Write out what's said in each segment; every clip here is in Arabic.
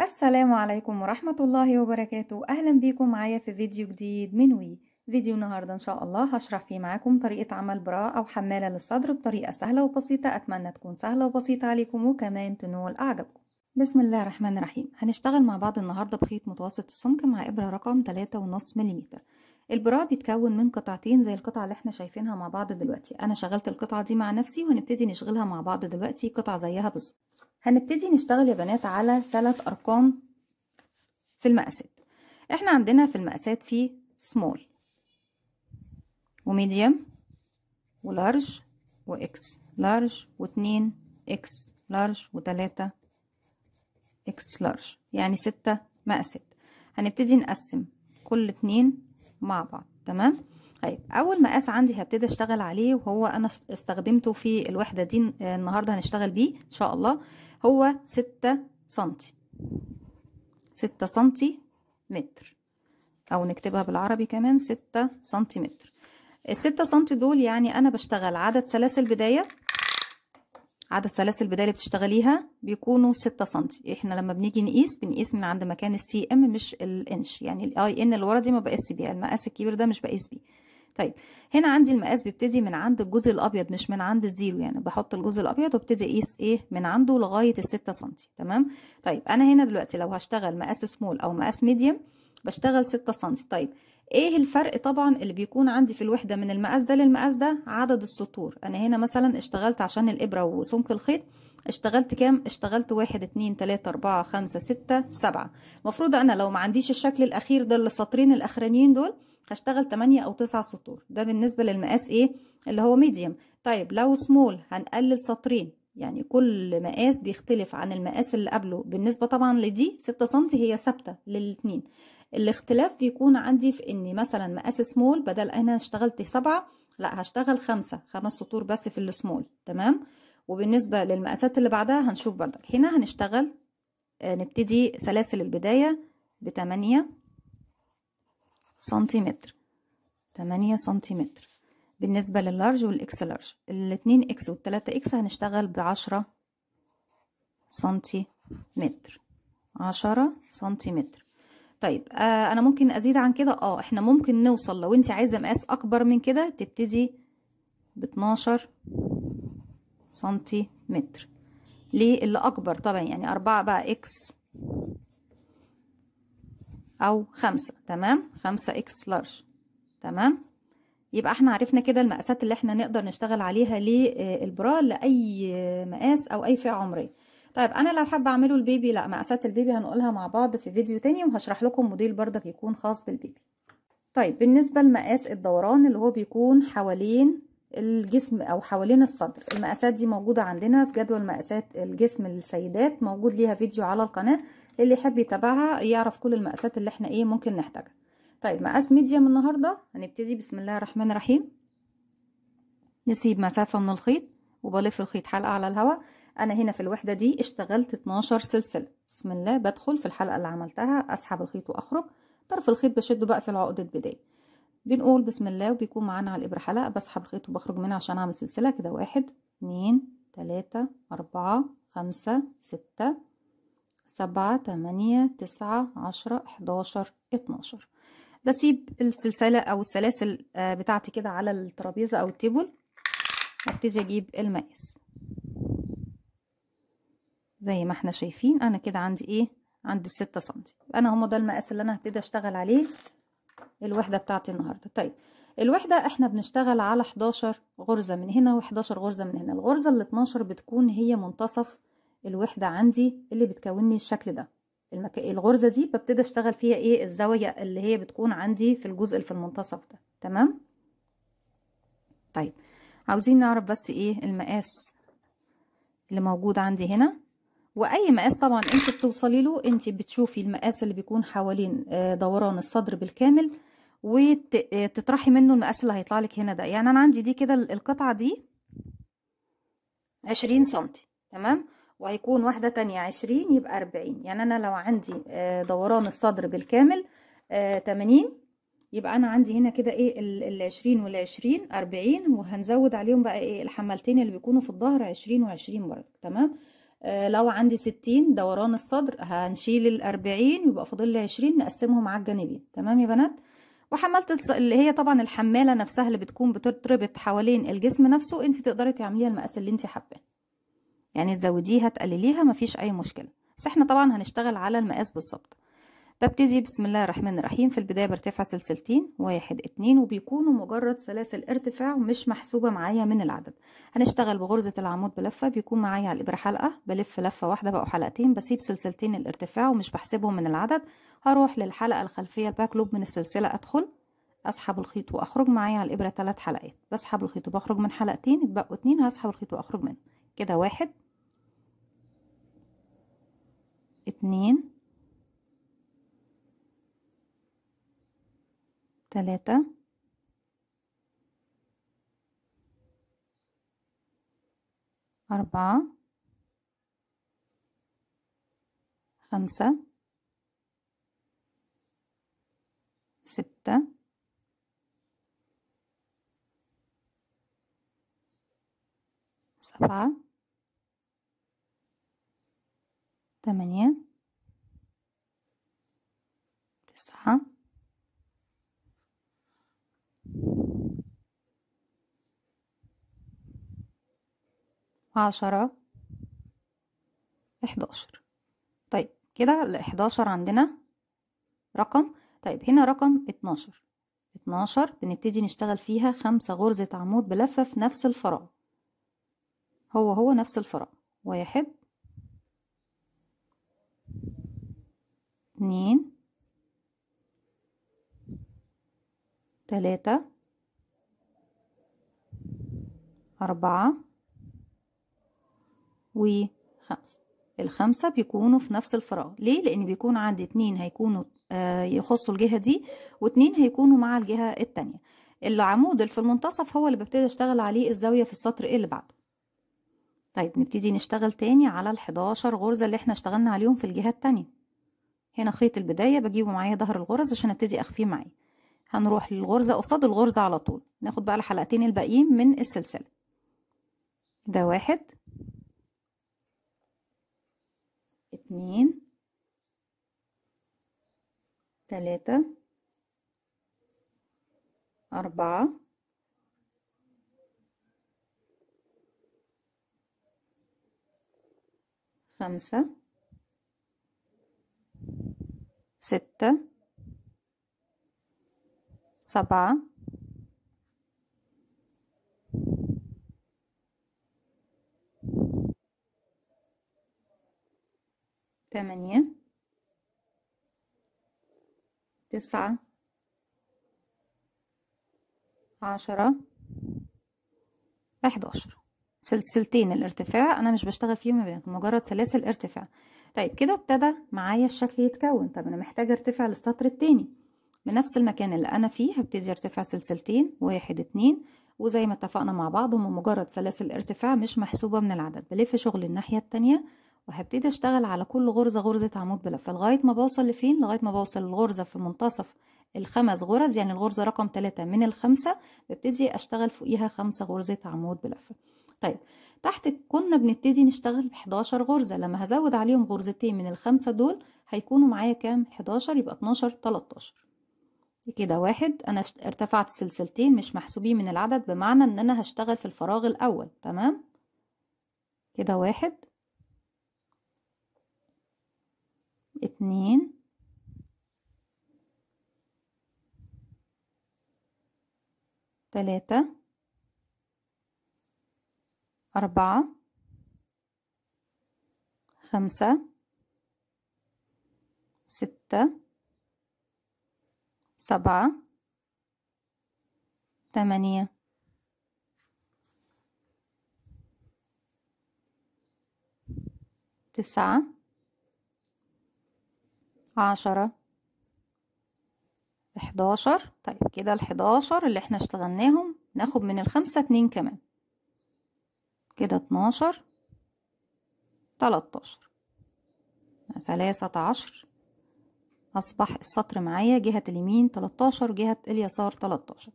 السلام عليكم ورحمة الله وبركاته أهلا بيكم معايا في فيديو جديد من وي فيديو النهاردة إن شاء الله هشرح فيه معاكم طريقة عمل براء أو حمالة للصدر بطريقة سهلة وبسيطة أتمنى تكون سهلة وبسيطة عليكم وكمان تنول أعجبكم بسم الله الرحمن الرحيم هنشتغل مع بعض النهاردة بخيط متوسط السمك مع إبرة رقم 3.5 ملم البراء بيتكون من قطعتين زي القطعة اللي احنا شايفينها مع بعض دلوقتي أنا شغلت القطعة دي مع نفسي وهنبتدي نشغلها مع بعض دلوقتي قطعة زيها بالظبط هنبتدي نشتغل يا بنات على ثلاث أرقام في المقاسات احنا عندنا في المقاسات في سمول وميديوم ولارج واكس لارج واتنين اكس لارج وتلاتة اكس لارج يعني ستة مقاسات هنبتدي نقسم كل اتنين مع بعض تمام طيب اول مقاس عندي هبتدي اشتغل عليه وهو انا استخدمته في الوحده دي آه، النهارده هنشتغل بيه ان شاء الله هو ستة سنتي ستة سنتي متر أو نكتبها بالعربي كمان ستة سنتي متر الستة سنتي دول يعني أنا بشتغل عدد سلاسل بداية عدد سلاسل البداية اللي بتشتغليها بيكونوا ستة سنتي احنا لما بنيجي نقيس بنقيس من عند مكان السي ام مش الانش يعني الاي ان اللي ورا دي ما بقيس بيها المقاس الكبير ده مش بقيس بيه طيب هنا عندي المقاس بيبتدي من عند الجزء الابيض مش من عند الزيرو يعني بحط الجزء الابيض وابتدي اقيس ايه من عنده لغايه الستة سنتي تمام طيب انا هنا دلوقتي لو هشتغل مقاس سمول او مقاس ميديم بشتغل ستة سنتي طيب ايه الفرق طبعا اللي بيكون عندي في الوحده من المقاس ده للمقاس ده عدد السطور انا هنا مثلا اشتغلت عشان الابره وسمك الخيط اشتغلت كام اشتغلت واحد اتنين تلاتة اربعة خمسة ستة سبعة المفروض انا لو ما عنديش الشكل الاخير ده السطرين الاخرانيين دول هشتغل 8 أو 9 سطور ده بالنسبة للمقاس إيه اللي هو ميديم طيب لو سمول هنقلل سطرين يعني كل مقاس بيختلف عن المقاس اللي قبله بالنسبة طبعا لدي 6 سم هي ثابتة للاتنين الاختلاف بيكون عندي في ان مثلا مقاس سمول بدل انا اشتغلت سبعة لا هشتغل خمسة خمس سطور بس في السمول تمام وبالنسبة للمقاسات اللي بعدها هنشوف برضك هنا هنشتغل آه، نبتدي سلاسل البداية بتمانية سنتيمتر تمانية سنتيمتر بالنسبة لللارج والإكس لارج الاتنين إكس والتلاتة إكس هنشتغل بعشرة سنتيمتر عشرة سنتيمتر طيب آه أنا ممكن أزيد عن كده اه احنا ممكن نوصل لو انت عايزة مقاس أكبر من كده تبتدي باتناشر سنتيمتر ليه اللي أكبر طبعا يعني أربعة بقى إكس أو خمسة تمام خمسة إكس لارج تمام يبقى احنا عرفنا كده المقاسات اللي احنا نقدر نشتغل عليها للبرا لأي مقاس أو أي فئة عمرية طيب أنا لو حابة أعمله البيبي لا مقاسات البيبي هنقولها مع بعض في فيديو تاني وهشرح لكم موديل بردك يكون خاص بالبيبي طيب بالنسبة لمقاس الدوران اللي هو بيكون حوالين الجسم او حوالين الصدر المقاسات دي موجودة عندنا في جدول مقاسات الجسم للسيدات موجود ليها فيديو على القناة اللي يحب يتابعها يعرف كل المقاسات اللي احنا ايه ممكن نحتاجها طيب مقاس ميديم النهارده هنبتدي بسم الله الرحمن الرحيم نسيب مسافه من الخيط وبلف الخيط حلقه على الهواء انا هنا في الوحده دي اشتغلت 12 سلسله بسم الله بدخل في الحلقه اللي عملتها اسحب الخيط واخرج طرف الخيط بشده بقى في العقده بدايه بنقول بسم الله وبيكون معانا على الابره حلقه بسحب الخيط وبخرج منها عشان اعمل سلسله كده واحد اتنين تلاته اربعه خمسه سته سبعة تمانية تسعة عشرة حداشر اتناشر بسيب السلسلة أو السلاسل آه، بتاعتي كده على الترابيزة أو التيبل وابتدي أجيب المقاس زي ما احنا شايفين أنا كده عندي إيه عندي ستة سنتي أنا هما ده المقاس اللي أنا هبتدي أشتغل عليه الوحدة بتاعتي النهاردة طيب الوحدة احنا بنشتغل على 11 غرزة من هنا و11 غرزة من هنا الغرزة ال 12 بتكون هي منتصف الوحدة عندي اللي بتكونني الشكل ده المك... الغرزة دي ببتدي اشتغل فيها ايه الزاوية اللي هي بتكون عندي في الجزء اللي في المنتصف ده تمام طيب عاوزين نعرف بس ايه المقاس اللي موجود عندي هنا واي مقاس طبعا انت بتوصلي له انت بتشوفي المقاس اللي بيكون حوالين آه، دوران الصدر بالكامل وتطرحي منه المقاس اللي هيطلع لك هنا ده يعني انا عندي دي كده القطعه دي 20 سم تمام وهيكون واحدة تانية عشرين يبقى أربعين يعني أنا لو عندي آه، دوران الصدر بالكامل آه، تمانين يبقى أنا عندي هنا كده إيه العشرين والعشرين أربعين وهنزود عليهم بقى إيه الحملتين اللي بيكونوا في الظهر عشرين وعشرين برضه تمام آه، لو عندي ستين دوران الصدر هنشيل الأربعين يبقى فاضل لي عشرين نقسمهم على الجانبين تمام يا بنات وحملت اللي هي طبعا الحمالة نفسها اللي بتكون بتربط حوالين الجسم نفسه انت تقدري تعمليها المقاس اللي انت حباه يعني تزوديها تقلليها مفيش أي مشكلة بس احنا طبعا هنشتغل على المقاس بالظبط ببتدي بسم الله الرحمن الرحيم في البداية برتفع سلسلتين واحد اتنين وبيكونوا مجرد سلاسل ارتفاع مش محسوبة معايا من العدد هنشتغل بغرزة العمود بلفة بيكون معايا على الإبرة حلقة بلف لفة واحدة بقوا حلقتين بسيب سلسلتين الارتفاع ومش بحسبهم من العدد هروح للحلقة الخلفية الباك لوب من السلسلة أدخل أسحب الخيط وأخرج معايا على الإبرة ثلاث حلقات بسحب الخيط وبخرج من حلقتين اتبقوا اتنين هسحب الخيط وأخرج منه كده واحد اتنين تلاتة أربعة خمسة ستة سبعة ثمانية تسعة عشرة احداشر طيب كده الاحداشر عندنا رقم طيب هنا رقم اتناشر اتناشر بنبتدي نشتغل فيها خمسة غرزة عمود بلفة في نفس الفراغ هو هو نفس الفراغ واحد اتنين تلاتة أربعة وخمسة الخمسة بيكونوا في نفس الفراغ ليه؟ لأن بيكون عندي اتنين هيكونوا آه، يخصوا الجهة دي واتنين هيكونوا مع الجهة التانية العمود اللي في المنتصف هو اللي ببتدي اشتغل عليه الزاوية في السطر اللي بعده طيب نبتدي نشتغل تاني علي الحداشر غرزة اللي احنا اشتغلنا عليهم في الجهة التانية هنا خيط البداية بجيبه معايا ظهر الغرز عشان ابتدي اخفيه معايا هنروح للغرزة قصاد الغرزة على طول ناخد بقى الحلقتين الباقيين من السلسلة ده واحد اتنين تلاتة أربعة خمسة ستة سبعة ثمانية تسعة عشرة أحد عشر سلسلتين الارتفاع أنا مش بشتغل فيهم مجرد سلاسل ارتفاع طيب كده ابتدى معايا الشكل يتكون طب انا محتاجه ارتفع للسطر التاني بنفس المكان اللي انا فيه هبتدي ارتفع سلسلتين واحد اتنين وزي ما اتفقنا مع بعض هم مجرد سلاسل ارتفاع مش محسوبه من العدد بلف شغل الناحيه التانيه وهبتدي اشتغل على كل غرزه غرزه عمود بلف لغايه ما بوصل لفين لغايه ما بوصل الغرزه في منتصف الخمس غرز يعني الغرزة رقم ثلاثة من الخمسة ببتدي أشتغل فوقيها خمسة غرزة عمود بلفة طيب تحت كنا بنبتدي نشتغل بحداشر غرزة لما هزود عليهم غرزتين من الخمسة دول هيكونوا معايا كام حداشر يبقى اتناشر تلاتاشر. كده واحد أنا ارتفعت سلسلتين مش محسوبين من العدد بمعنى إن أنا هشتغل في الفراغ الأول تمام كده واحد اتنين ثلاثة أربعة خمسة ستة سبعة ثمانية تسعة عشرة 11 طيب كده ال 11 اللي احنا اشتغلناهم ناخد من الخمسة اتنين كمان كده 12 13 ثلاثة عشر أصبح السطر معايا جهة اليمين 13 جهة اليسار 13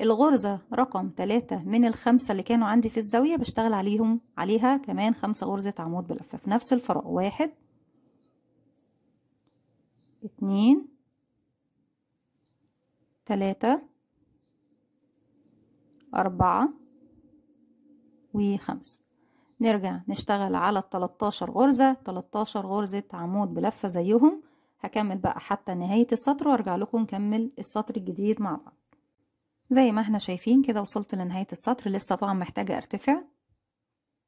الغرزة رقم 3 من الخمسة اللي كانوا عندي في الزاوية بشتغل عليهم عليها كمان خمسة غرزة عمود بلفة في نفس الفراغ واحد اتنين ثلاثة أربعة وخمسة نرجع نشتغل على التلاتاشر غرزة تلاتاشر غرزة عمود بلفة زيهم هكمل بقى حتى نهاية السطر وارجع لكم نكمل السطر الجديد مع بعض زي ما احنا شايفين كده وصلت لنهاية السطر لسه طبعا محتاجة ارتفع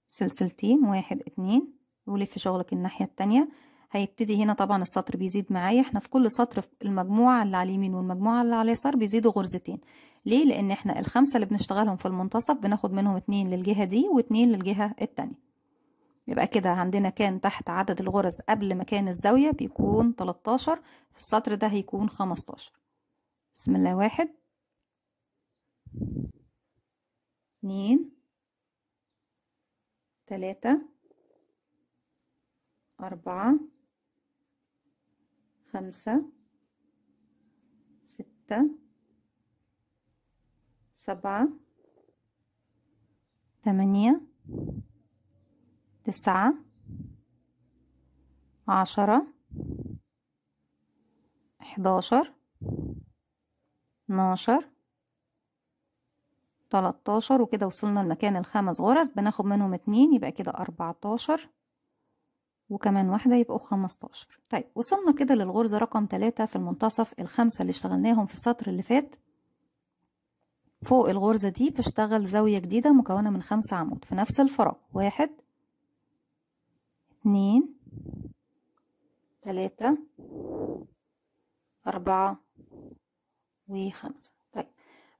سلسلتين واحد اتنين ولف شغلك الناحية التانية هيبتدي هنا طبعا السطر بيزيد معايا احنا في كل سطر في المجموعة اللي على اليمين والمجموعة اللي على اليسار بيزيدوا غرزتين ليه لان احنا الخمسة اللي بنشتغلهم في المنتصف بناخد منهم اتنين للجهة دي واتنين للجهة التانية يبقى كده عندنا كان تحت عدد الغرز قبل مكان الزاوية بيكون 13 في السطر ده هيكون 15 بسم الله واحد اتنين تلاتة أربعة خمسة ستة سبعة ثمانية تسعة عشرة احداشر اتناشر تلاتاشر وكده وصلنا لمكان الخمس غرز بناخد منهم اتنين يبقى كده اربعتاشر وكمان واحدة يبقوا 15 طيب وصلنا كده للغرزة رقم 3 في المنتصف الخمسة اللي اشتغلناهم في السطر اللي فات فوق الغرزة دي بشتغل زاوية جديدة مكونة من خمسة عمود في نفس الفراغ واحد اتنين تلاتة أربعة وخمسة طيب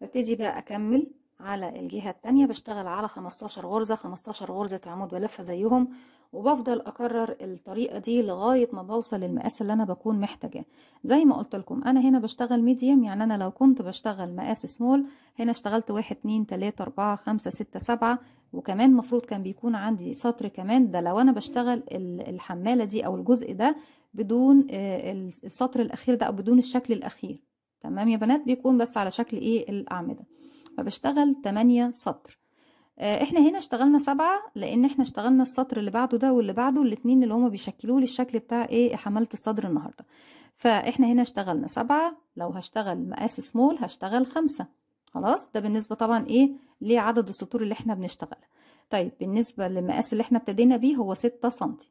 ابتدي بقى أكمل على الجهة التانية بشتغل على خمستاشر غرزة خمستاشر غرزة عمود ولفة زيهم وبفضل اكرر الطريقه دي لغايه ما بوصل للمقاس اللي انا بكون محتاجاه زي ما قلت لكم انا هنا بشتغل ميديم يعني انا لو كنت بشتغل مقاس سمول هنا اشتغلت واحد اتنين تلاته اربعه خمسه سته سبعه وكمان مفروض كان بيكون عندي سطر كمان ده لو انا بشتغل الحماله دي او الجزء ده بدون آه، السطر الاخير ده او بدون الشكل الاخير تمام يا بنات بيكون بس على شكل ايه الاعمده فبشتغل 8 سطر آه، احنا هنا اشتغلنا سبعة لان احنا اشتغلنا السطر اللي بعده ده واللي بعده الاتنين اللي هما بيشكلوا لي الشكل بتاع ايه حملت الصدر النهاردة فاحنا هنا اشتغلنا سبعة لو هشتغل مقاس سمول هشتغل خمسة خلاص ده بالنسبة طبعا ايه لعدد السطور اللي احنا بنشتغلها طيب بالنسبة للمقاس اللي احنا ابتدينا بيه هو ستة سنتي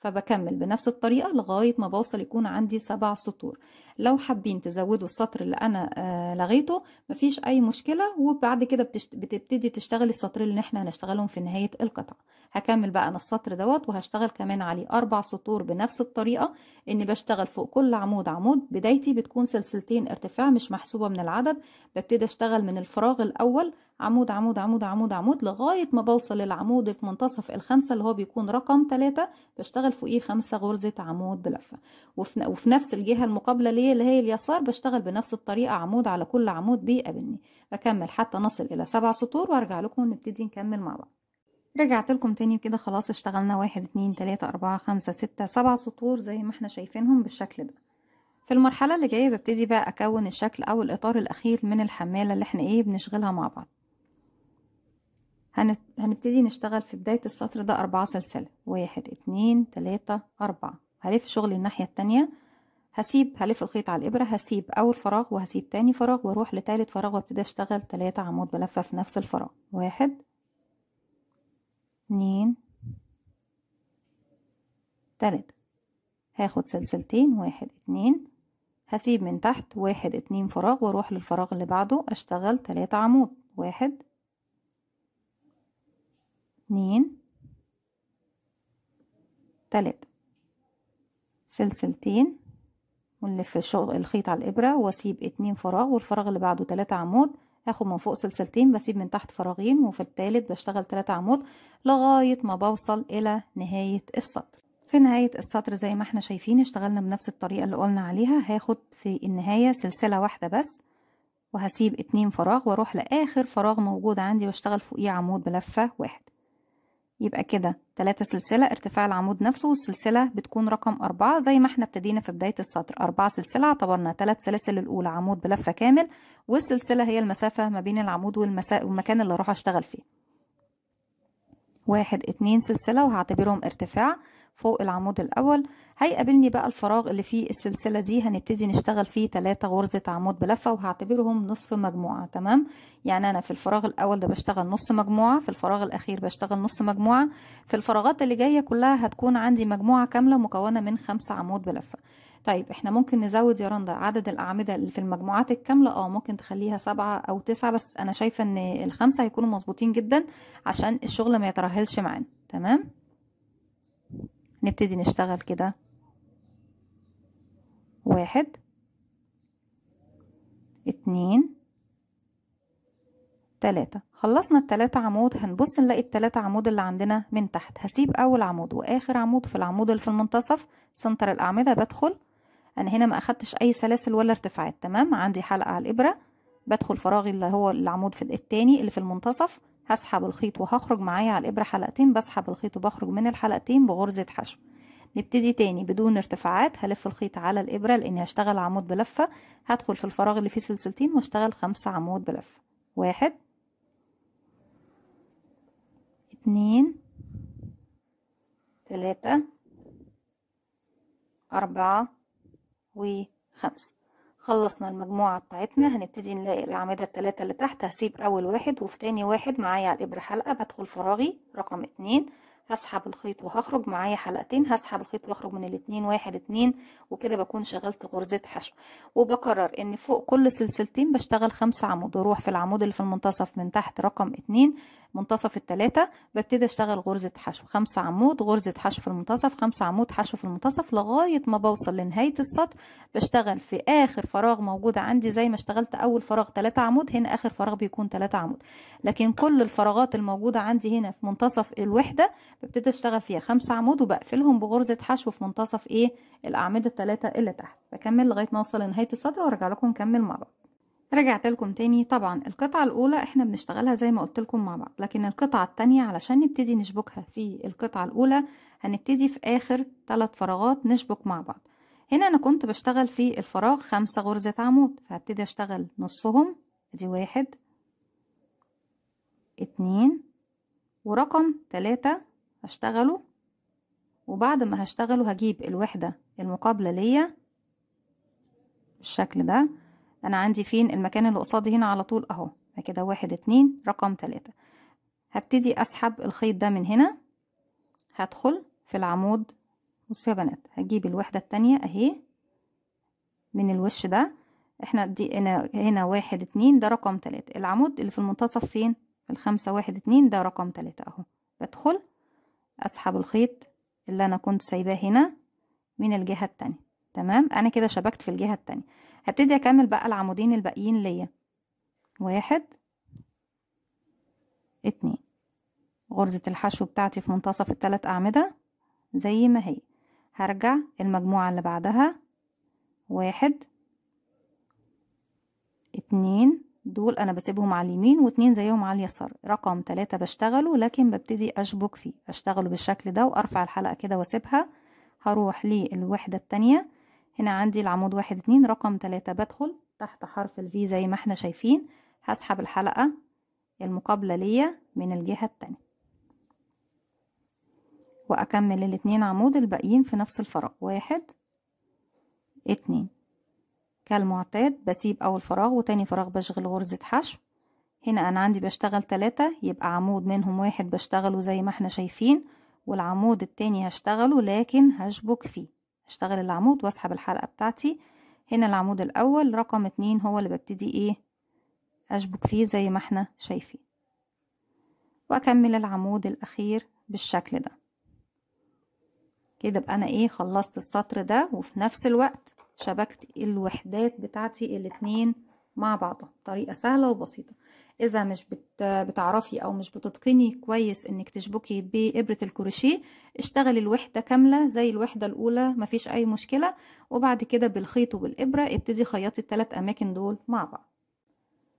فبكمل بنفس الطريقة لغاية ما بوصل يكون عندي سبع سطور لو حابين تزودوا السطر اللي انا آه، لغيته مفيش اي مشكله وبعد كده بتبتدي تشتغل السطر اللي احنا هنشتغلهم في نهايه القطعه هكمل بقى انا السطر دوت وهشتغل كمان عليه اربع سطور بنفس الطريقه اني بشتغل فوق كل عمود عمود بدايتي بتكون سلسلتين ارتفاع مش محسوبه من العدد ببتدي اشتغل من الفراغ الاول عمود عمود عمود عمود عمود لغايه ما بوصل للعمود في منتصف الخمسه اللي هو بيكون رقم ثلاثه بشتغل فوقيه خمسه غرزه عمود بلفه وفي نفس الجهه المقابله ليه هي اللي هي اليسار بشتغل بنفس الطريقة عمود على كل عمود بيقابلني بكمل حتى نصل إلى سبع سطور وارجع لكم ونبتدي نكمل مع بعض رجعت لكم تاني كده خلاص اشتغلنا واحد اتنين تلاتة اربعة خمسة ستة سبع سطور زي ما احنا شايفينهم بالشكل ده في المرحلة اللي جاية ببتدي بقى اكون الشكل او الاطار الاخير من الحمالة اللي احنا ايه بنشغلها مع بعض هنبتدي نشتغل في بداية السطر ده أربعة سلسلة واحد اتنين تلاتة أربعة هلف شغلي الناحية التانية هسيب هلف الخيط على الإبرة هسيب أول فراغ وهسيب تاني فراغ وأروح لتالت فراغ وابتدي أشتغل تلاتة عمود بلفة في نفس الفراغ واحد اتنين تلاتة هاخد سلسلتين واحد اتنين هسيب من تحت واحد اتنين فراغ واروح للفراغ اللي بعده اشتغل تلاتة عمود واحد اتنين تلاتة سلسلتين ونلف الخيط على الابره واسيب اتنين فراغ والفراغ اللي بعده تلاتة عمود هاخد من فوق سلسلتين بسيب من تحت فراغين وفي التالت بشتغل تلاتة عمود لغايه ما بوصل الى نهايه السطر في نهايه السطر زي ما احنا شايفين اشتغلنا بنفس الطريقه اللي قلنا عليها هاخد في النهايه سلسله واحده بس وهسيب اتنين فراغ واروح لاخر فراغ موجود عندي واشتغل فوقيه عمود بلفه واحد يبقى كده تلاتة سلسلة ارتفاع العمود نفسه والسلسلة بتكون رقم أربعة زي ما احنا ابتدينا في بداية السطر أربعة سلسلة اعتبرنا تلات سلاسل الأولى عمود بلفة كامل والسلسلة هي المسافة ما بين العمود والمسا... والمكان اللي هروح أشتغل فيه واحد اتنين سلسلة وهعتبرهم ارتفاع فوق العمود الأول هيقابلني بقى الفراغ اللي فيه السلسلة دي هنبتدي نشتغل فيه تلاتة غرزة عمود بلفة وهعتبرهم نصف مجموعة تمام يعني أنا في الفراغ الأول ده بشتغل نص مجموعة في الفراغ الأخير بشتغل نص مجموعة في الفراغات اللي جاية كلها هتكون عندي مجموعة كاملة مكونة من خمسة عمود بلفة طيب احنا ممكن نزود يا رندا عدد الاعمده اللي في المجموعات الكامله اه ممكن تخليها سبعه او تسعه بس انا شايفه ان الخمسه هيكونوا مظبوطين جدا عشان الشغل ما يترهلش معانا تمام نبتدي نشتغل كده واحد اتنين تلاتة خلصنا التلاتة عمود هنبص نلاقي التلاتة عمود اللي عندنا من تحت هسيب أول عمود وآخر عمود في العمود اللي في المنتصف سنتر الأعمدة بدخل أنا هنا ما أخدتش أي سلاسل ولا ارتفاعات تمام عندي حلقة على الإبرة بدخل فراغي اللي هو العمود في التاني اللي في المنتصف هسحب الخيط وهخرج معايا على الإبرة حلقتين بسحب الخيط وبخرج من الحلقتين بغرزة حشو نبتدي تاني بدون ارتفاعات هلف الخيط على الإبرة لأني هشتغل عمود بلفة هدخل في الفراغ اللي فيه سلسلتين واشتغل خمسة عمود بلفة واحد اتنين تلاتة أربعة وخمسة خلصنا المجموعة بتاعتنا هنبتدي نلاقي الأعمدة التلاتة اللي تحت هسيب أول واحد وفي تاني واحد معايا على الإبرة حلقة بدخل فراغي رقم اتنين هسحب الخيط وهخرج معايا حلقتين هسحب الخيط واخرج من الاتنين واحد اتنين وكده بكون شغلت غرزة حشو وبكرر ان فوق كل سلسلتين بشتغل خمسة عمود واروح في العمود اللي في المنتصف من تحت رقم اتنين منتصف التلاتة ببتدي اشتغل غرزة حشو خمسة عمود غرزة حشو في المنتصف خمسة عمود حشو في المنتصف لغاية ما بوصل لنهاية السطر بشتغل في اخر فراغ موجود عندي زي ما اشتغلت اول فراغ تلاتة عمود هنا اخر فراغ بيكون تلاتة عمود لكن كل الفراغات الموجودة عندي هنا في منتصف الوحدة ببتدي اشتغل فيها خمسة عمود وبقفلهم بغرزة حشو في منتصف ايه الاعمدة التلاتة اللي تحت بكمل لغاية ما اوصل لنهاية السطر وارجع لكم نكمل مع بعض رجعت لكم تاني طبعا القطعة الأولى احنا بنشتغلها زي ما قلت لكم مع بعض لكن القطعة التانية علشان نبتدي نشبكها في القطعة الأولى هنبتدي في آخر ثلاث فراغات نشبك مع بعض هنا أنا كنت بشتغل في الفراغ خمسة غرزة عمود فهبتدي أشتغل نصهم أدي واحد اتنين ورقم تلاتة هشتغله وبعد ما هشتغله هجيب الوحدة المقابلة ليا بالشكل ده انا عندي فين المكان اللي قصادي هنا على طول اهو كده واحد اتنين رقم تلاتة هبتدي اسحب الخيط ده من هنا هدخل في العمود بصوا يا بنات هجيب الوحدة التانية اهي من الوش ده احنا دي هنا, هنا واحد اتنين ده رقم تلاتة العمود اللي في المنتصف فين الخمسة واحد اتنين ده رقم تلاتة اهو بدخل اسحب الخيط اللي انا كنت سايباه هنا من الجهة التانية تمام انا كده شبكت في الجهة التانية هبتدي اكمل بقى العمودين الباقيين ليا واحد اتنين غرزة الحشو بتاعتي في منتصف التلات أعمدة زي ما هي هرجع المجموعة اللي بعدها واحد اتنين دول أنا بسيبهم على اليمين واتنين زيهم على اليسار رقم تلاتة بشتغله لكن ببتدي أشبك فيه أشتغله بالشكل ده وأرفع الحلقة كده واسيبها هروح للوحدة التانية هنا عندي العمود واحد اتنين رقم تلاتة بدخل تحت حرف الفي زي ما احنا شايفين هسحب الحلقة المقابلة ليا من الجهة التانية وأكمل الاتنين عمود الباقيين في نفس الفراغ واحد اتنين كالمعتاد بسيب أول فراغ وتاني فراغ بشغل غرزة حشو هنا أنا عندي بشتغل تلاتة يبقى عمود منهم واحد بشتغله زي ما احنا شايفين والعمود التاني هشتغله لكن هشبك فيه اشتغل العمود واسحب الحلقة بتاعتي هنا العمود الاول رقم اتنين هو اللي ببتدي ايه اشبك فيه زي ما احنا شايفين واكمل العمود الاخير بالشكل ده كده بقى انا ايه خلصت السطر ده وفي نفس الوقت شبكت الوحدات بتاعتي الاتنين مع بعضها طريقة سهلة وبسيطة إذا مش بت... بتعرفي أو مش بتتقني كويس إنك تشبكي بإبرة الكروشيه اشتغلي الوحدة كاملة زي الوحدة الأولى مفيش أي مشكلة وبعد كده بالخيط وبالإبرة ابتدي خيطي التلات أماكن دول مع بعض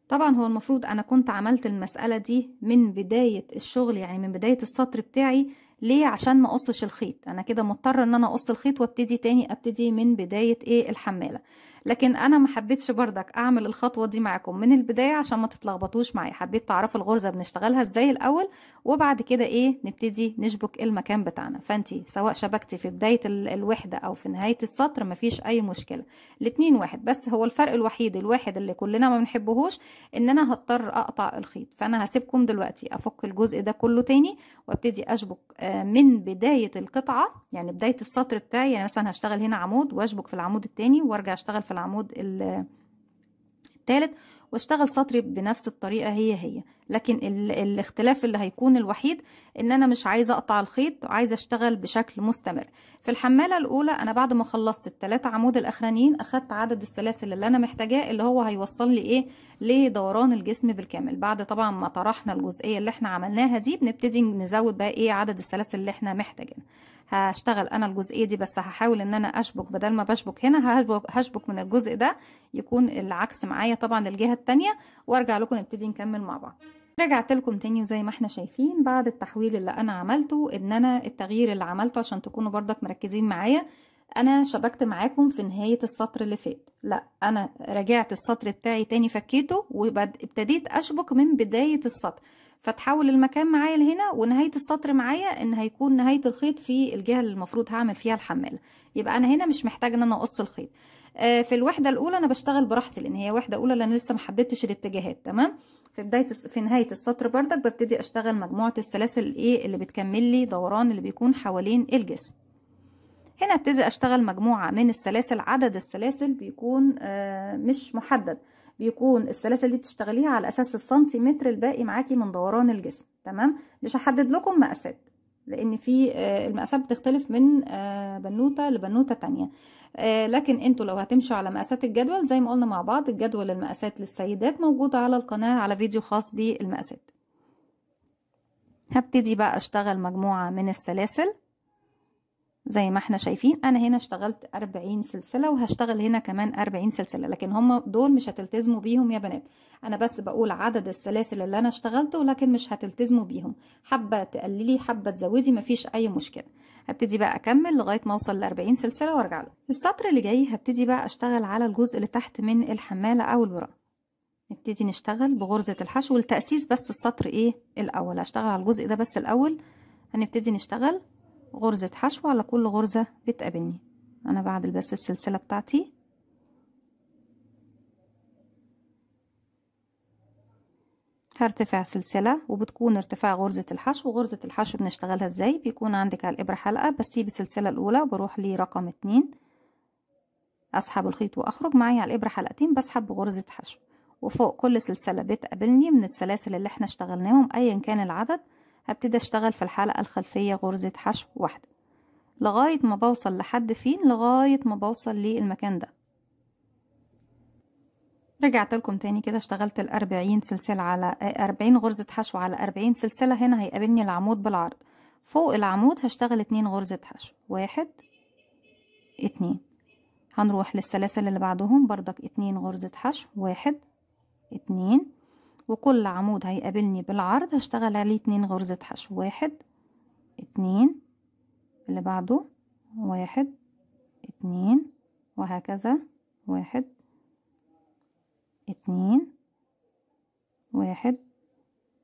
طبعا هو المفروض أنا كنت عملت المسألة دي من بداية الشغل يعني من بداية السطر بتاعي ليه عشان ما اقصش الخيط انا كده مضطره ان انا اقص الخيط وابتدي تاني ابتدي من بدايه ايه الحماله لكن انا ما حبيتش بردك اعمل الخطوه دي معاكم من البدايه عشان ما تتلخبطوش معايا حبيت تعرفوا الغرزه بنشتغلها ازاي الاول وبعد كده ايه نبتدي نشبك المكان بتاعنا فانتي سواء شبكتي في بدايه الوحده او في نهايه السطر مفيش اي مشكله الاتنين واحد بس هو الفرق الوحيد الواحد اللي كلنا ما بنحبهوش ان انا هضطر اقطع الخيط فانا هسيبكم دلوقتي افك الجزء ده كله تاني وابتدي اشبك آه، من بدايه القطعه يعني بدايه السطر بتاعي يعني مثلا هشتغل هنا عمود واشبك في العمود التاني وارجع اشتغل في العمود الثالث واشتغل سطري بنفس الطريقة هي هي لكن الاختلاف اللي هيكون الوحيد ان انا مش عايزة اقطع الخيط وعايزه اشتغل بشكل مستمر في الحمالة الاولى انا بعد ما خلصت الثلاثه عمود الاخرانيين اخدت عدد السلاسل اللي انا محتاجاه اللي هو هيوصل لي ايه لدوران الجسم بالكامل بعد طبعا ما طرحنا الجزئية اللي احنا عملناها دي بنبتدي نزود بقى ايه عدد السلاسل اللي احنا محتاجينها هشتغل انا الجزئيه دي بس هحاول ان انا اشبك بدل ما بشبك هنا هشبك من الجزء ده يكون العكس معايا طبعا للجهه الثانيه وارجع لكم نبتدي نكمل مع بعض رجعت لكم تاني زي ما احنا شايفين بعد التحويل اللي انا عملته ان انا التغيير اللي عملته عشان تكونوا برضك مركزين معايا انا شبكت معاكم في نهاية السطر اللي فات لا انا رجعت السطر بتاعي تاني فكيته وابتديت اشبك من بداية السطر فتحول المكان معايا لهنا ونهاية السطر معايا ان هيكون نهاية الخيط في الجهة اللي المفروض هعمل فيها الحمالة يبقى انا هنا مش محتاج ان انا اقص الخيط آه في الوحدة الاولى انا بشتغل براحتي لان هي وحدة اولى لان لسه محددتش الاتجاهات تمام في بداية في نهاية السطر بردك ببتدي اشتغل مجموعة السلاسل الايه اللي بتكمل لي دوران اللي بيكون حوالين الجسم هنا ابتدي اشتغل مجموعة من السلاسل عدد السلاسل بيكون آه مش محدد بيكون السلاسل دي بتشتغليها على اساس السنتيمتر الباقي معاكي من دوران الجسم تمام مش هحدد لكم مقاسات لان في آه، المقاسات بتختلف من آه، بنوته لبنوته تانية آه، لكن انتوا لو هتمشوا على مقاسات الجدول زي ما قلنا مع بعض الجدول المقاسات للسيدات موجود على القناه على فيديو خاص بالمقاسات هبتدي بقى اشتغل مجموعه من السلاسل زي ما احنا شايفين انا هنا اشتغلت 40 سلسله وهشتغل هنا كمان 40 سلسله لكن هم دول مش هتلتزموا بيهم يا بنات انا بس بقول عدد السلاسل اللي انا اشتغلته لكن مش هتلتزموا بيهم حابه تقللي حابه تزودي مفيش اي مشكله هبتدي بقى اكمل لغايه ما اوصل ل 40 سلسله وارجع له السطر اللي جاي هبتدي بقى اشتغل على الجزء اللي تحت من الحماله او الوراق نبتدي نشتغل بغرزه الحشو لتاسيس بس السطر ايه الاول هشتغل على الجزء ده بس الاول هنبتدي نشتغل غرزة حشو على كل غرزة بتقابلني أنا بعدل بس السلسلة بتاعتي هرتفع سلسلة وبتكون ارتفاع غرزة الحشو غرزة الحشو بنشتغلها ازاي بيكون عندك على الإبرة حلقة بسيب السلسلة الأولى بروح لرقم اتنين أسحب الخيط وأخرج معايا على الإبرة حلقتين بسحب بغرزة حشو وفوق كل سلسلة بتقابلني من السلاسل اللي احنا اشتغلناهم أيا كان العدد هبتدي اشتغل في الحلقة الخلفية غرزة حشو واحدة لغاية ما بوصل لحد فين لغاية ما بوصل للمكان ده رجعت لكم تاني كده اشتغلت الأربعين سلسلة على أربعين غرزة حشو على أربعين سلسلة هنا هيقابلني العمود بالعرض فوق العمود هشتغل اتنين غرزة حشو واحد اتنين هنروح للسلاسل اللي بعدهم بردك اتنين غرزة حشو واحد اتنين وكل عمود هيقابلني بالعرض هشتغل عليه اتنين غرزة حشو واحد اتنين اللي بعده واحد اتنين وهكذا واحد اتنين واحد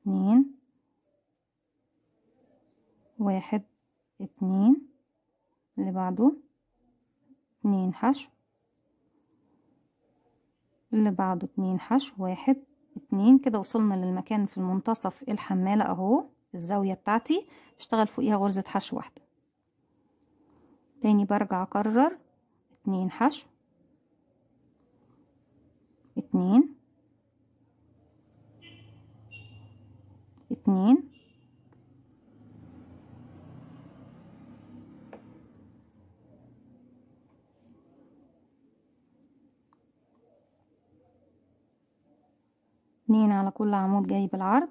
اتنين واحد اتنين اللي بعده اتنين حشو اللي بعده اتنين حشو واحد اتنين كده وصلنا للمكان في المنتصف الحمالة اهو الزاوية بتاعتي اشتغل فوقيها غرزة حشو واحدة تاني برجع اكرر اتنين حشو اتنين اتنين اتنين على كل عمود جاي بالعرض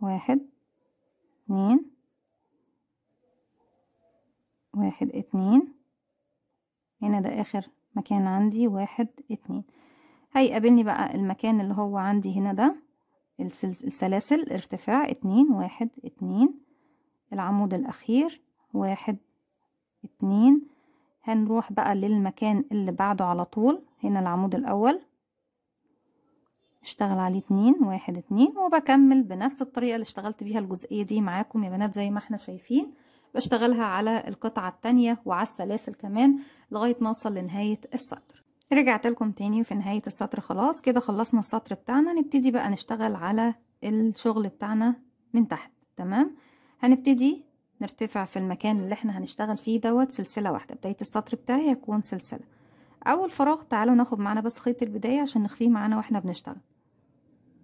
واحد اتنين واحد اتنين هنا ده اخر مكان عندي واحد اتنين هيقابلني بقى المكان اللي هو عندي هنا ده السلاسل ارتفاع اتنين واحد اتنين العمود الاخير واحد اتنين هنروح بقى للمكان اللي بعده على طول هنا العمود الاول اشتغل عليه اتنين واحد اتنين وبكمل بنفس الطريقة اللي اشتغلت بيها الجزئية دي معاكم يا بنات زي ما احنا شايفين بشتغلها على القطعة التانية وعلى السلاسل كمان لغاية ما اوصل لنهاية السطر رجعت لكم تاني في نهاية السطر خلاص كده خلصنا السطر بتاعنا نبتدي بقى نشتغل على الشغل بتاعنا من تحت تمام هنبتدي نرتفع في المكان اللي احنا هنشتغل فيه دوت سلسلة واحدة بداية السطر بتاعي هيكون سلسلة اول فراغ تعالوا ناخد معانا بس خيط البداية عشان نخفيه معانا واحنا بنشتغل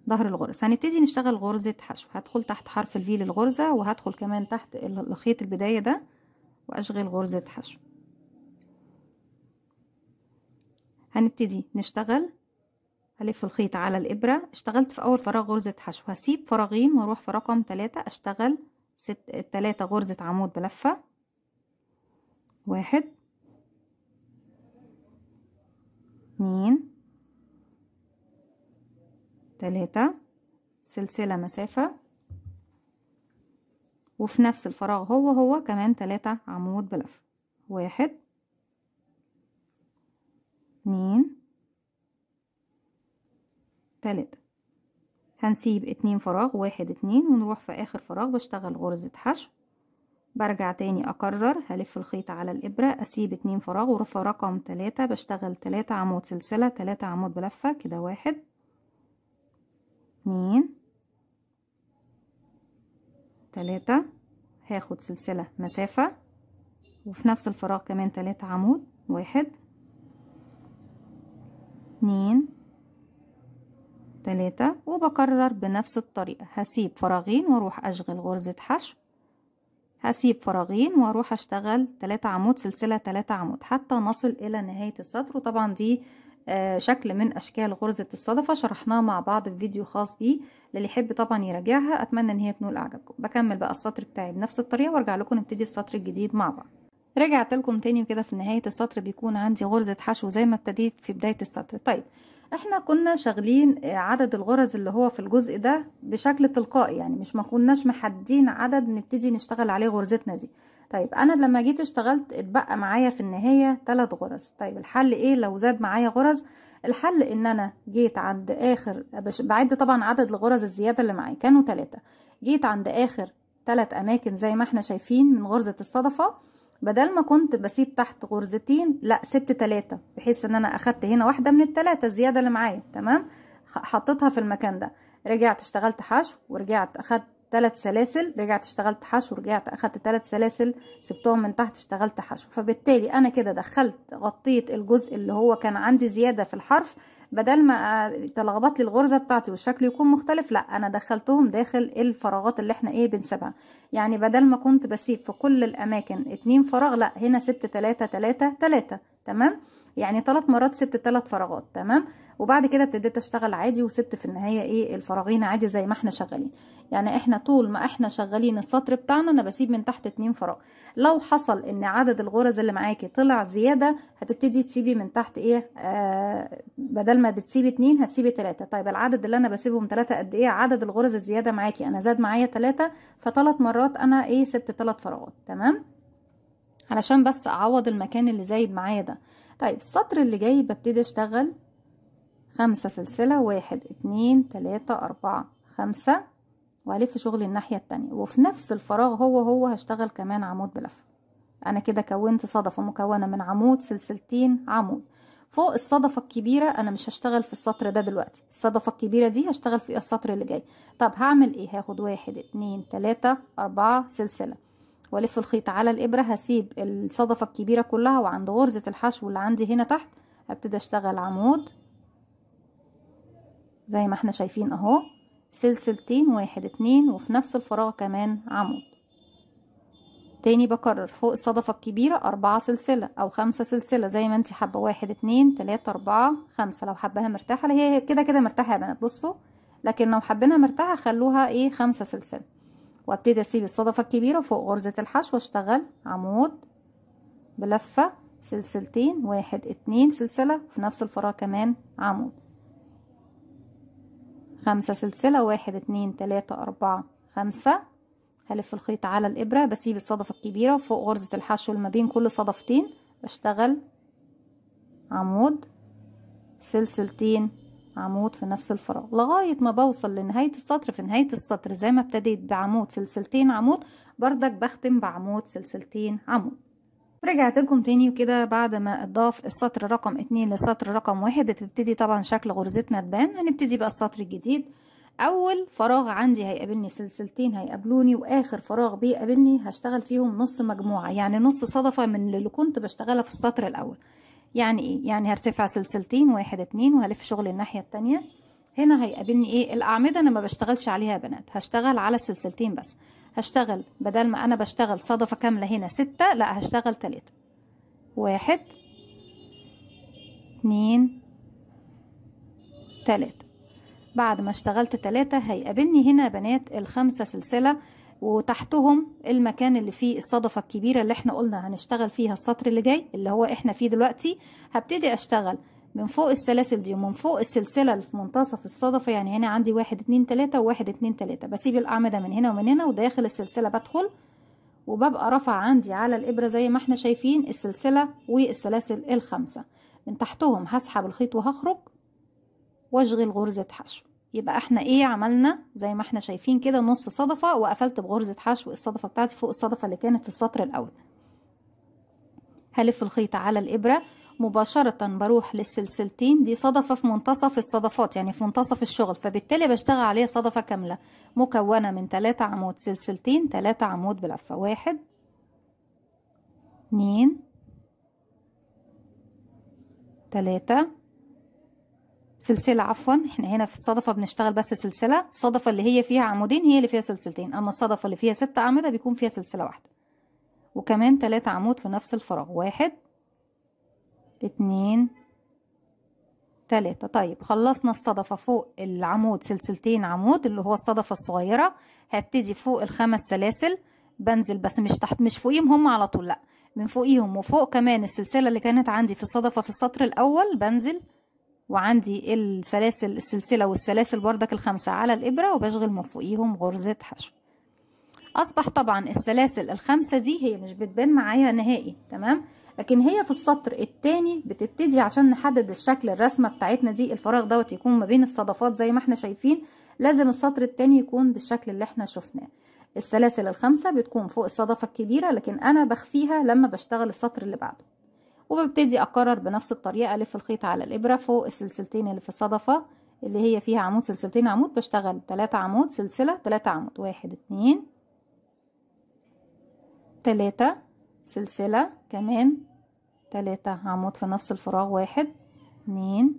ظهر الغرز هنبتدي نشتغل غرزة حشو هدخل تحت حرف الفي للغرزة وهدخل كمان تحت الخيط البداية ده وأشغل غرزة حشو هنبتدي نشتغل هلف الخيط على الإبرة اشتغلت في أول فراغ غرزة حشو هسيب فراغين واروح في رقم تلاتة اشتغل ست تلاتة غرزة عمود بلفة واحد اتنين ثلاثة سلسلة مسافة وفي نفس الفراغ هو هو كمان ثلاثة عمود بلف واحد اتنين ثلاثة هنسيب اتنين فراغ واحد اتنين ونروح في اخر فراغ بشتغل غرزة حشو برجع تاني اكرر هلف الخيط على الابرة اسيب اتنين فراغ ورفع رقم تلاتة بشتغل تلاتة عمود سلسلة تلاتة عمود بلفة كده واحد اتنين تلاتة هاخد سلسلة مسافة وفي نفس الفراغ كمان تلاتة عمود واحد اتنين تلاتة وبكرر بنفس الطريقة هسيب فراغين واروح اشغل غرزة حشو هسيب فراغين واروح اشتغل تلاتة عمود سلسلة تلاتة عمود حتى نصل الى نهاية السطر وطبعا دي آه، شكل من أشكال غرزة الصدفة شرحناه مع بعض في فيديو خاص بيه للي يحب طبعا يراجعها أتمنى إن هي تنول إعجابكم بكمل بقى السطر بتاعي بنفس الطريقة وأرجع لكم نبتدي السطر الجديد مع بعض رجعت لكم تاني وكده في نهاية السطر بيكون عندي غرزة حشو زي ما ابتديت في بداية السطر طيب احنا كنا شغلين عدد الغرز اللي هو في الجزء ده بشكل تلقائي يعني مش ما كناش محددين عدد نبتدي نشتغل عليه غرزتنا دي طيب انا لما جيت اشتغلت اتبقى معايا في النهاية ثلاث غرز طيب الحل ايه لو زاد معايا غرز الحل ان انا جيت عند اخر بعد طبعا عدد الغرز الزيادة اللي معايا كانوا ثلاثة جيت عند اخر ثلاث اماكن زي ما احنا شايفين من غرزة الصدفة بدل ما كنت بسيب تحت غرزتين لا سبت ثلاثة بحيث ان انا اخدت هنا واحدة من الثلاثة الزيادة اللي معايا تمام حطيتها في المكان ده رجعت اشتغلت حشو ورجعت اخدت ثلاث سلاسل رجعت اشتغلت حشو رجعت اخدت ثلاث سلاسل سبتهم من تحت اشتغلت حشو فبالتالي انا كده دخلت غطيت الجزء اللي هو كان عندي زيادة في الحرف بدل ما تلخبط لي الغرزه بتاعتي والشكل يكون مختلف لا انا دخلتهم داخل الفراغات اللي احنا ايه بنسيبها يعني بدل ما كنت بسيب في كل الاماكن اتنين فراغ لا هنا سبت تلاتة تلاتة تلاتة تمام يعني ثلاث مرات سبت ثلاث فراغات تمام وبعد كده ابتديت اشتغل عادي وسبت في النهايه ايه الفراغين عادي زي ما احنا شغالين يعني احنا طول ما احنا شغالين السطر بتاعنا انا بسيب من تحت اتنين فراغ لو حصل ان عدد الغرز اللي معاكي طلع زياده هتبتدي تسيبي من تحت ايه آه بدل ما بتسيبي اتنين هتسيبي تلاته طيب العدد اللي انا بسيبهم تلاته قد ايه عدد الغرز الزياده معاكي انا زاد معايا تلاته فتلات مرات انا ايه سبت تلات فراغات تمام علشان بس اعوض المكان اللي زايد معايا ده طيب السطر اللي جاي ببتدي اشتغل خمسة سلسلة واحد اتنين تلاتة اربعة خمسة والف شغل الناحيه التانية وفي نفس الفراغ هو هو هشتغل كمان عمود بلفه انا كده كونت صدفه مكونه من عمود سلسلتين عمود فوق الصدفه الكبيره انا مش هشتغل في السطر ده دلوقتي الصدفه الكبيره دي هشتغل في السطر اللي جاي طب هعمل ايه هاخد واحد اتنين تلاته اربعه سلسله والف الخيط على الابره هسيب الصدفه الكبيره كلها وعند غرزه الحشو اللي عندي هنا تحت هبتدي اشتغل عمود زي ما احنا شايفين اهو سلسلتين واحد اتنين وفي نفس الفراغ كمان عمود تاني بكرر فوق الصدفة الكبيرة أربعة سلسلة أو خمسة سلسلة زي ما انت حابة واحد اتنين تلاتة أربعة خمسة لو حباها مرتاحة هي كده كده مرتاحة يا بنات بصوا لكن لو حبينا مرتاحة خلوها ايه خمسة سلسلة وابتدي اسيب الصدفة الكبيرة فوق غرزة الحشو واشتغل عمود بلفة سلسلتين واحد اتنين سلسلة في نفس الفراغ كمان عمود خمسة سلسلة واحد اتنين تلاتة أربعة خمسة هلف الخيط على الإبرة بسيب الصدفة الكبيرة فوق غرزة الحشو اللي ما بين كل صدفتين بشتغل عمود سلسلتين عمود في نفس الفراغ لغاية ما بوصل لنهاية السطر في نهاية السطر زي ما ابتديت بعمود سلسلتين عمود بردك بختم بعمود سلسلتين عمود رجعت لكم تاني وكده بعد ما اتضاف السطر رقم اتنين لسطر رقم واحد هتبتدي طبعا شكل غرزتنا تبان هنبتدي بقى السطر الجديد اول فراغ عندي هيقابلني سلسلتين هيقابلوني واخر فراغ بيقابلني هشتغل فيهم نص مجموعه يعني نص صدفه من اللي كنت بشتغلها في السطر الاول يعني ايه يعني هرتفع سلسلتين واحد اتنين وهلف شغل الناحيه التانيه هنا هيقابلني ايه الاعمده انا ما بشتغلش عليها بنات هشتغل على سلسلتين بس هشتغل بدل ما أنا بشتغل صدفة كاملة هنا ستة لا هشتغل تلاتة واحد اتنين تلاتة بعد ما اشتغلت تلاتة هيقابلني هنا يا بنات الخمسة سلسلة وتحتهم المكان اللي فيه الصدفة الكبيرة اللي احنا قلنا هنشتغل فيها السطر اللي جاي اللي هو احنا فيه دلوقتي هبتدي اشتغل من فوق السلاسل دي ومن فوق السلسلة اللي في منتصف الصدفة يعني هنا عندي واحد اتنين تلاتة وواحد اتنين تلاتة بسيب الأعمدة من هنا ومن هنا وداخل السلسلة بدخل وببقى رفع عندي على الإبرة زي ما احنا شايفين السلسلة والسلاسل الخمسة من تحتهم هسحب الخيط وهخرج واشغل غرزة حشو يبقى احنا ايه عملنا زي ما احنا شايفين كده نص صدفة وقفلت بغرزة حشو الصدفة بتاعتي فوق الصدفة اللي كانت في السطر الأول هلف الخيط على الإبرة مباشرة بروح للسلسلتين دي صدفة في منتصف الصدفات يعني في منتصف الشغل فبالتالي بشتغل عليها صدفة كاملة مكونة من تلاتة عمود سلسلتين تلاتة عمود بلفة واحد اتنين تلاتة سلسلة عفوا احنا هنا في الصدفة بنشتغل بس سلسلة الصدفة اللي هي فيها عمودين هي اللي فيها سلسلتين أما الصدفة اللي فيها ستة أعمدة بيكون فيها سلسلة واحدة وكمان تلاتة عمود في نفس الفراغ واحد اتنين تلاتة طيب خلصنا الصدفة فوق العمود سلسلتين عمود اللي هو الصدفة الصغيرة هبتدي فوق الخمس سلاسل بنزل بس مش تحت مش فوقيهم هم على طول لأ من فوقيهم وفوق كمان السلسلة اللي كانت عندي في الصدفة في السطر الأول بنزل وعندي السلاسل السلسلة والسلاسل بردك الخمسة على الإبرة وبشغل من فوقيهم غرزة حشو أصبح طبعا السلاسل الخمسة دي هي مش بتبان معايا نهائي تمام لكن هي في السطر الثاني بتبتدي عشان نحدد الشكل الرسمه بتاعتنا دي الفراغ دوت يكون ما بين الصدفات زي ما احنا شايفين لازم السطر الثاني يكون بالشكل اللي احنا شفناه السلاسل الخمسه بتكون فوق الصدفه الكبيره لكن انا بخفيها لما بشتغل السطر اللي بعده وببتدي اكرر بنفس الطريقه الف الخيط على الابره فوق السلسلتين اللي في الصدفه اللي هي فيها عمود سلسلتين عمود بشتغل 3 عمود سلسله 3 عمود واحد اتنين تلاتة سلسلة كمان تلاتة عمود في نفس الفراغ واحد اتنين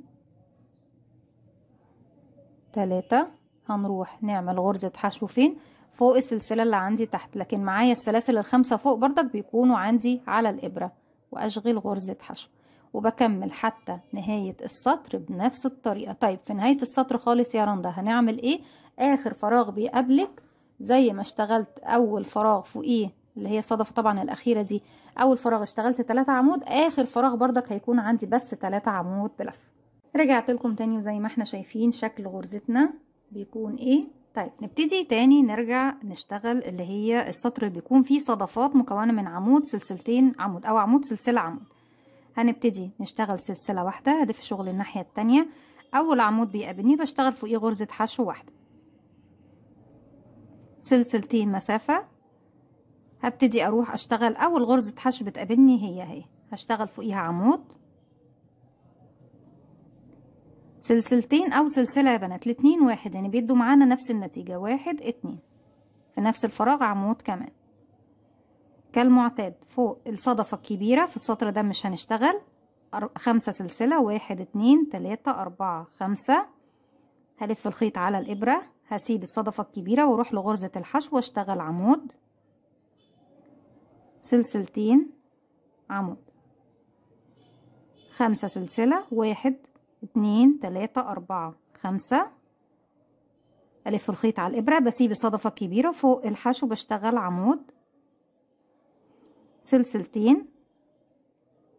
تلاتة هنروح نعمل غرزة حشو فين فوق السلسلة اللي عندي تحت لكن معايا السلاسل الخمسة فوق بردك بيكونوا عندي على الإبرة وأشغل غرزة حشو وبكمل حتى نهاية السطر بنفس الطريقة طيب في نهاية السطر خالص يا رندا هنعمل ايه آخر فراغ بيقابلك زي ما اشتغلت أول فراغ فوقيه اللي هي الصدفة طبعا الأخيرة دي أول فراغ اشتغلت تلاتة عمود آخر فراغ بردك هيكون عندي بس تلاتة عمود بلف رجعت لكم تاني وزي ما احنا شايفين شكل غرزتنا بيكون ايه طيب نبتدي تاني نرجع نشتغل اللي هي السطر اللي بيكون فيه صدفات مكونة من عمود سلسلتين عمود أو عمود سلسلة عمود هنبتدي نشتغل سلسلة واحدة هدف شغل الناحية التانية أول عمود بيقابلني بشتغل فوقيه غرزة حشو واحدة سلسلتين مسافة هبتدي اروح اشتغل اول غرزة حشو بتقابلني هي اهي هشتغل فوقيها عمود سلسلتين او سلسلة يا بنات الاتنين واحد يعني بيدوا معانا نفس النتيجة واحد اتنين في نفس الفراغ عمود كمان كالمعتاد فوق الصدفة الكبيرة في السطر ده مش هنشتغل خمسة سلسلة واحد اتنين تلاتة اربعة خمسة هلف الخيط على الابرة هسيب الصدفة الكبيرة واروح لغرزة الحشو واشتغل عمود سلسلتين عمود خمسة سلسلة واحد اتنين تلاتة أربعة خمسة ألف الخيط على الإبرة بسيب الصدفة الكبيرة فوق الحشو بشتغل عمود سلسلتين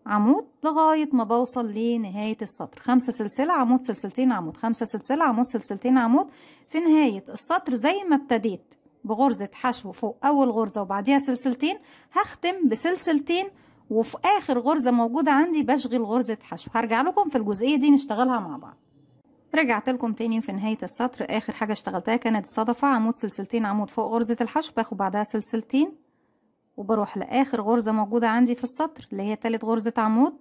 عمود لغاية ما بوصل لنهاية السطر خمسة سلسلة عمود سلسلتين عمود خمسة سلسلة عمود سلسلتين عمود في نهاية السطر زي ما ابتديت بغرزة حشو فوق أول غرزة وبعديها سلسلتين هختم بسلسلتين وفي آخر غرزة موجودة عندي بشغل غرزة حشو هرجع لكم في الجزئية دي نشتغلها مع بعض رجعت لكم تاني في نهاية السطر آخر حاجة اشتغلتها كانت الصدفة عمود سلسلتين عمود فوق غرزة الحشو باخد بعدها سلسلتين وبروح لآخر غرزة موجودة عندي في السطر اللي هي تالت غرزة عمود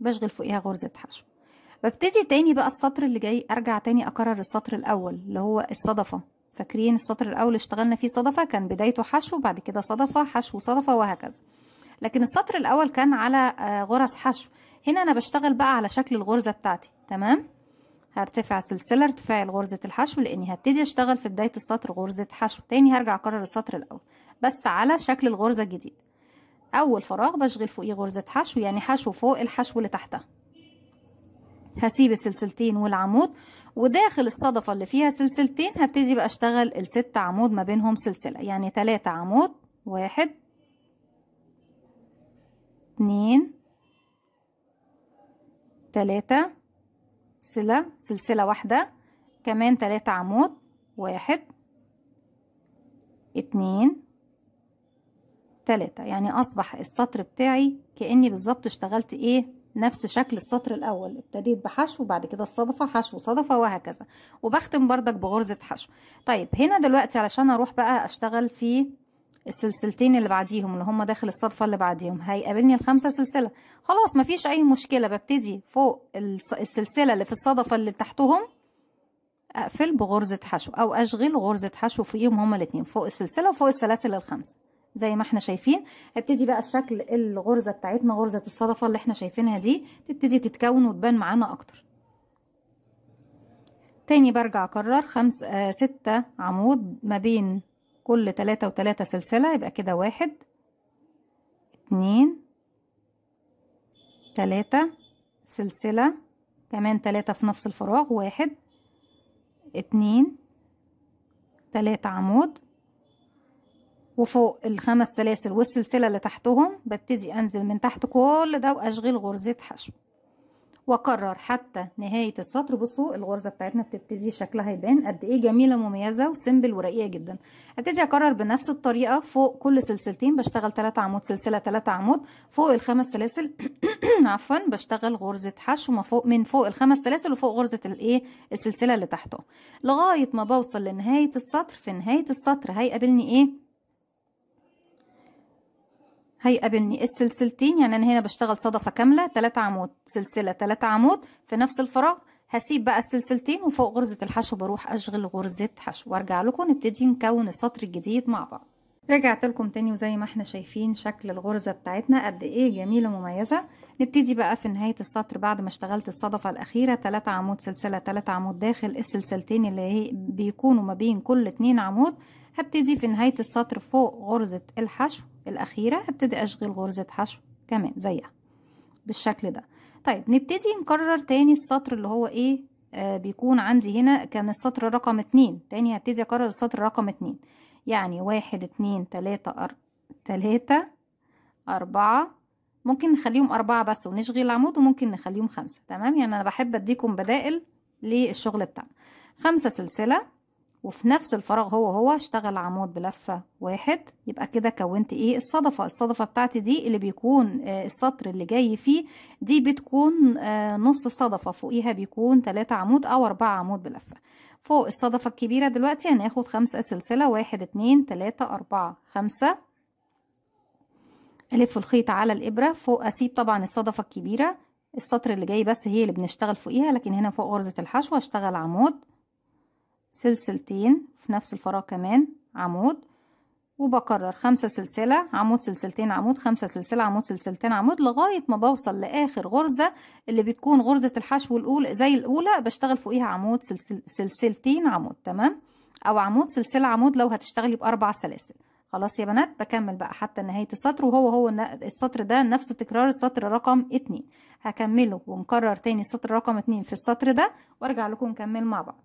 بشغل فوقها غرزة حشو ببتدي تاني بقى السطر اللي جاي ارجع تاني اكرر السطر الاول اللي هو الصدفة فاكرين السطر الاول اشتغلنا فيه صدفه كان بدايته حشو بعد كده صدفه حشو صدفه وهكذا لكن السطر الاول كان على آه، غرز حشو هنا انا بشتغل بقى على شكل الغرزه بتاعتي تمام هرتفع سلسله ارتفاع غرزه الحشو لاني هبتدي اشتغل في بدايه السطر غرزه حشو تاني هرجع اكرر السطر الاول بس على شكل الغرزه الجديد اول فراغ بشغل فوقيه غرزه حشو يعني حشو فوق الحشو اللي تحتها هسيب السلسلتين والعمود وداخل الصدفة اللي فيها سلسلتين هبتدي بقى اشتغل الست عمود ما بينهم سلسلة يعني تلاتة عمود واحد اتنين تلاتة سلة سلسلة واحدة كمان تلاتة عمود واحد اتنين تلاتة يعني أصبح السطر بتاعي كأني بالظبط اشتغلت ايه نفس شكل السطر الاول ابتديت بحشو وبعد كده الصدفه حشو صدفه وهكذا وبختم بردك بغرزه حشو طيب هنا دلوقتي علشان اروح بقى اشتغل في السلسلتين اللي بعديهم اللي هم داخل الصدفه اللي بعديهم هيقابلني الخمسه سلسله خلاص مفيش اي مشكله ببتدي فوق السلسله اللي في الصدفه اللي تحتهم اقفل بغرزه حشو او اشغل غرزه حشو فيهم هما الاتنين فوق السلسله وفوق السلاسل الخمسه زي ما احنا شايفين هبتدي بقى الشكل الغرزه بتاعتنا غرزه الصدفه اللي احنا شايفينها دي تبتدي تتكون وتبان معانا اكتر تاني برجع اكرر خمس آه ستة عمود ما بين كل تلاتة وتلاتة سلسلة يبقى كده واحد اتنين تلاتة سلسلة كمان تلاتة في نفس الفراغ واحد اتنين تلاتة عمود وفوق الخمس سلاسل والسلسلة اللي تحتهم ببتدي أنزل من تحت كل ده وأشغل غرزة حشو واكرر حتى نهايه السطر بصوا الغرزه بتاعتنا بتبتدي شكلها يبان قد ايه جميله ومميزه وسيمبل ورقيقه جدا ابتدي اكرر بنفس الطريقه فوق كل سلسلتين بشتغل 3 عمود سلسله 3 عمود فوق الخمس سلاسل عفوا بشتغل غرزه حشو فوق من فوق الخمس سلاسل وفوق غرزه الايه السلسله اللي تحته لغايه ما بوصل لنهايه السطر في نهايه السطر هيقابلني ايه هيقابلني السلسلتين يعني انا هنا بشتغل صدفه كامله 3 عمود سلسله 3 عمود في نفس الفراغ هسيب بقى السلسلتين وفوق غرزه الحشو بروح اشغل غرزه حشو وارجع لكم نبتدي نكون السطر الجديد مع بعض رجعت لكم تاني وزي ما احنا شايفين شكل الغرزة بتاعتنا قد ايه جميلة مميزة نبتدي بقى في نهاية السطر بعد ما اشتغلت الصدفة الأخيرة تلاتة عمود سلسلة تلاتة عمود داخل السلسلتين اللي هي بيكونوا ما بين كل اتنين عمود هبتدي في نهاية السطر فوق غرزة الحشو الأخيرة هبتدي أشغل غرزة حشو كمان زيها بالشكل ده طيب نبتدي نكرر تاني السطر اللي هو ايه آه بيكون عندي هنا كان السطر رقم اتنين تاني هبتدي اكرر السطر رقم اتنين يعني واحد اتنين تلاتة أر... تلاتة أربعة ممكن نخليهم أربعة بس ونشغل العمود وممكن نخليهم خمسة تمام يعني أنا بحب أديكم بدائل للشغل بتاعنا خمسة سلسلة وفي نفس الفراغ هو هو اشتغل عمود بلفة واحد يبقى كده كونت ايه الصدفة الصدفة بتاعتي دي اللي بيكون آه، السطر اللي جاي فيه دي بتكون آه، نص صدفة فوقيها بيكون تلاتة عمود او اربعة عمود بلفة فوق الصدفة الكبيرة دلوقتي هناخد خمسة سلسلة واحد اتنين تلاتة اربعة خمسة الف الخيط على الابرة فوق اسيب طبعا الصدفة الكبيرة السطر اللي جاي بس هي اللي بنشتغل فوقيها لكن هنا فوق غرزة الحشو هشتغل عمود سلسلتين في نفس الفراغ كمان عمود وبكرر خمسة سلسلة عمود سلسلتين عمود خمسة سلسلة عمود سلسلتين عمود لغاية ما بوصل لآخر غرزة اللي بتكون غرزة الحشو الأولى زي الأولى بشتغل فوقيها عمود سلسل سلسلتين عمود تمام أو عمود سلسلة عمود لو هتشتغلي بأربع سلاسل خلاص يا بنات بكمل بقى حتى نهاية السطر وهو هو السطر ده نفس تكرار السطر رقم اتنين هكمله ونكرر تاني السطر رقم اتنين في السطر ده وارجع لكم نكمل مع بعض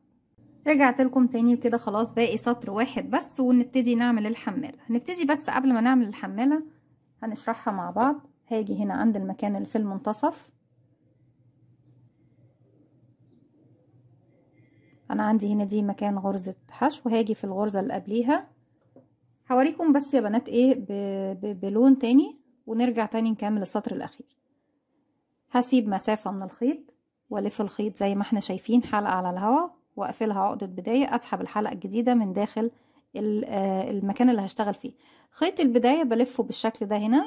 رجعت لكم تاني وكده خلاص باقي سطر واحد بس ونبتدي نعمل الحمالة هنبتدي بس قبل ما نعمل الحمالة هنشرحها مع بعض هاجي هنا عند المكان اللي في المنتصف انا عندي هنا دي مكان غرزة حشو هاجي في الغرزة اللي قبليها هوريكم بس يا بنات ايه بـ بـ بلون تاني ونرجع تاني نكمل السطر الاخير هسيب مسافة من الخيط والف الخيط زي ما احنا شايفين حلقة على الهوا واقفلها عقدة بداية اسحب الحلقة الجديدة من داخل آه، المكان اللي هشتغل فيه خيط البداية بلفه بالشكل ده هنا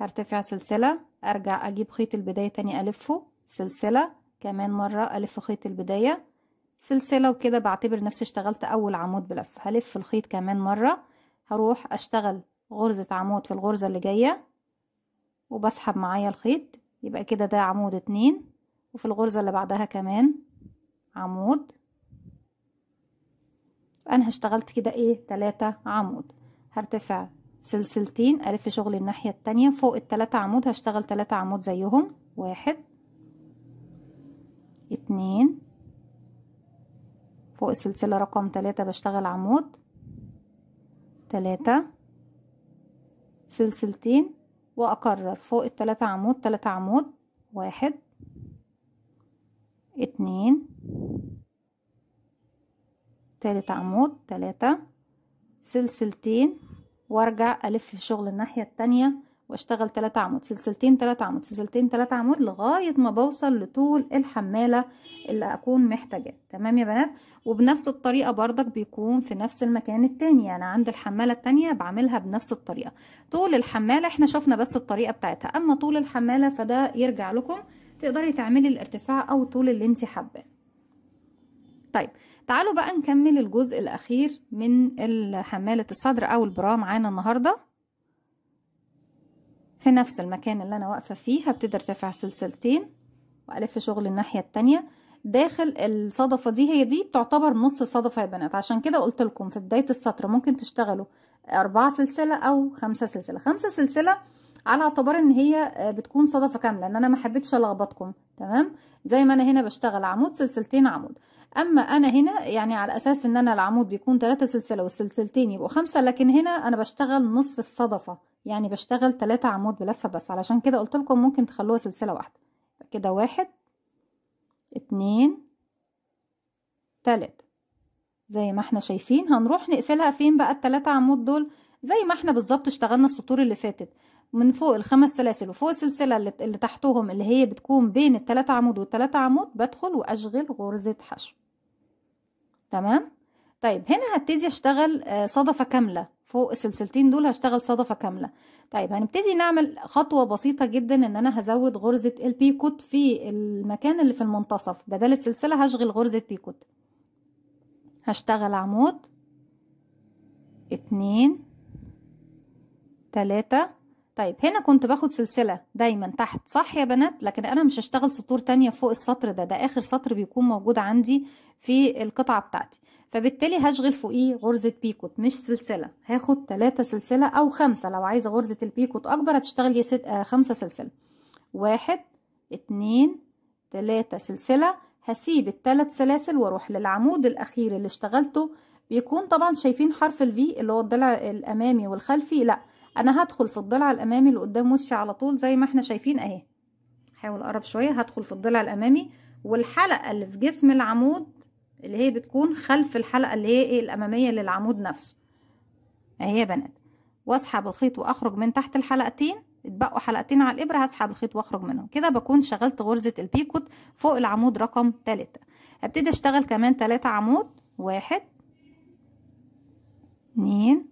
هرتفع سلسلة ارجع اجيب خيط البداية تاني الفه سلسلة كمان مرة الف خيط البداية سلسلة وكده بعتبر نفسي اشتغلت اول عمود بلف هلف الخيط كمان مرة هروح اشتغل غرزة عمود في الغرزة اللي جاية وبسحب معايا الخيط يبقى كده ده عمود اتنين وفي الغرزة اللي بعدها كمان عمود انا هشتغلت كده ايه تلاتة عمود هرتفع سلسلتين ألف شغل الناحية التانية فوق التلاتة عمود هشتغل تلاتة عمود زيهم واحد اتنين فوق السلسلة رقم تلاتة بشتغل عمود تلاتة سلسلتين وأكرر فوق التلاتة عمود تلاتة عمود واحد اتنين تالت عمود تلاتة سلسلتين وارجع الف الشغل الناحية التانية واشتغل تلاتة عمود سلسلتين تلاتة عمود سلسلتين تلاتة عمود لغاية ما بوصل لطول الحمالة اللي اكون محتاجاه تمام يا بنات وبنفس الطريقة بردك بيكون في نفس المكان التاني يعني عند الحمالة التانية بعملها بنفس الطريقة طول الحمالة احنا شفنا بس الطريقة بتاعتها اما طول الحمالة فده يرجع لكم تقدري تعملي الارتفاع او طول اللي انت حاباه طيب تعالوا بقى نكمل الجزء الأخير من حمالة الصدر أو البرا معانا النهاردة في نفس المكان اللي أنا واقفة فيه هبتدي أرتفع سلسلتين وألف شغل الناحية التانية داخل الصدفة دي هي دي بتعتبر نص صدفة يا بنات عشان كده قلت لكم في بداية السطر ممكن تشتغلوا أربعة سلسلة أو خمسة سلسلة خمسة سلسلة على اعتبار ان هي آه، بتكون صدفة كاملة ان انا ما حبيتش الخبطكم تمام زي ما انا هنا بشتغل عمود سلسلتين عمود اما انا هنا يعني على اساس ان انا العمود بيكون ثلاثة سلسلة والسلسلتين يبقوا خمسة لكن هنا انا بشتغل نصف الصدفة يعني بشتغل ثلاثة عمود بلفة بس علشان كده قلت لكم ممكن تخلوها سلسلة واحدة كده واحد اتنين تلاتة زي ما احنا شايفين هنروح نقفلها فين بقى التلاتة عمود دول زي ما احنا بالظبط اشتغلنا السطور اللي فاتت من فوق الخمس سلاسل وفوق السلسله اللي, اللي تحتهم اللي هي بتكون بين التلاتة عمود والتلاتة عمود بدخل واشغل غرزه حشو تمام طيب هنا هبتدي اشتغل آه، صدفة كاملة فوق السلسلتين دول هشتغل صدفة كاملة طيب هنبتدي نعمل خطوة بسيطة جدا ان انا هزود غرزة البيكوت في المكان اللي في المنتصف بدل السلسلة هشغل غرزة بيكوت هشتغل عمود اتنين تلاتة طيب هنا كنت باخد سلسلة دايما تحت صح يا بنات لكن انا مش هشتغل سطور تانية فوق السطر ده ده اخر سطر بيكون موجود عندي في القطعة بتاعتي فبالتالي هشغل فوقيه غرزة بيكوت مش سلسلة هاخد تلاتة سلسلة أو خمسة لو عايزة غرزة البيكوت أكبر هتشتغل يا ست آه خمسة سلسلة واحد اتنين تلاتة سلسلة هسيب التلات سلاسل واروح للعمود الأخير اللي اشتغلته بيكون طبعا شايفين حرف الفي اللي هو الضلع الأمامي والخلفي لأ أنا هدخل في الضلع الأمامي اللي قدام وشي على طول زي ما احنا شايفين أهي حاول أقرب شوية هدخل في الضلع الأمامي والحلقة اللي في جسم العمود اللي هي بتكون خلف الحلقة اللي هي ايه الأمامية للعمود نفسه اهي يا بنات واسحب الخيط واخرج من تحت الحلقتين اتبقوا حلقتين على الإبرة هسحب الخيط واخرج منهم كده بكون شغلت غرزة البيكوت فوق العمود رقم تلاتة هبتدي اشتغل كمان تلاتة عمود واحد اتنين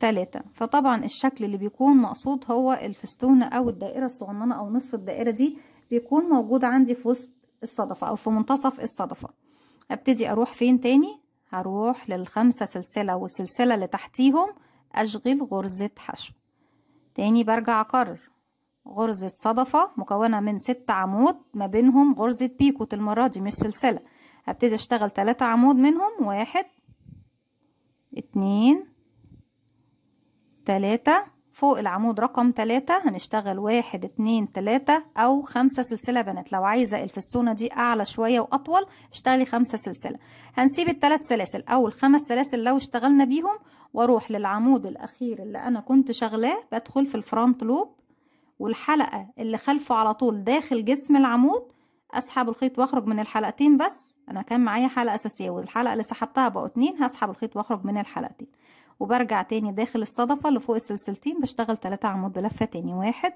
تلاتة فطبعا الشكل اللي بيكون مقصود هو الفستونة أو الدائرة الصغننة أو نصف الدائرة دي بيكون موجود عندي في وسط الصدفة أو في منتصف الصدفة أبتدي أروح فين تاني هروح للخمسة سلسلة والسلسلة اللي تحتيهم أشغل غرزة حشو تاني برجع أكرر غرزة صدفة مكونة من ست عمود ما بينهم غرزة بيكوت المرة دي مش سلسلة هبتدي أشتغل تلاتة عمود منهم واحد اتنين تلاتة فوق العمود رقم 3 هنشتغل واحد اتنين تلاتة او خمسة سلسلة بنات لو عايزة الفستونة دي اعلى شوية واطول اشتغلي خمسة سلسلة هنسيب التلات سلاسل او الخمس سلاسل لو اشتغلنا بيهم واروح للعمود الاخير اللي انا كنت شغلاه بدخل في الفرونت لوب والحلقة اللي خلفه على طول داخل جسم العمود اسحب الخيط واخرج من الحلقتين بس انا كان معايا حلقة اساسية والحلقة اللي سحبتها بقوا اتنين هسحب الخيط واخرج من الحلقتين وبرجع تاني داخل الصدفة اللي فوق السلسلتين بشتغل تلاتة عمود بلفة تاني واحد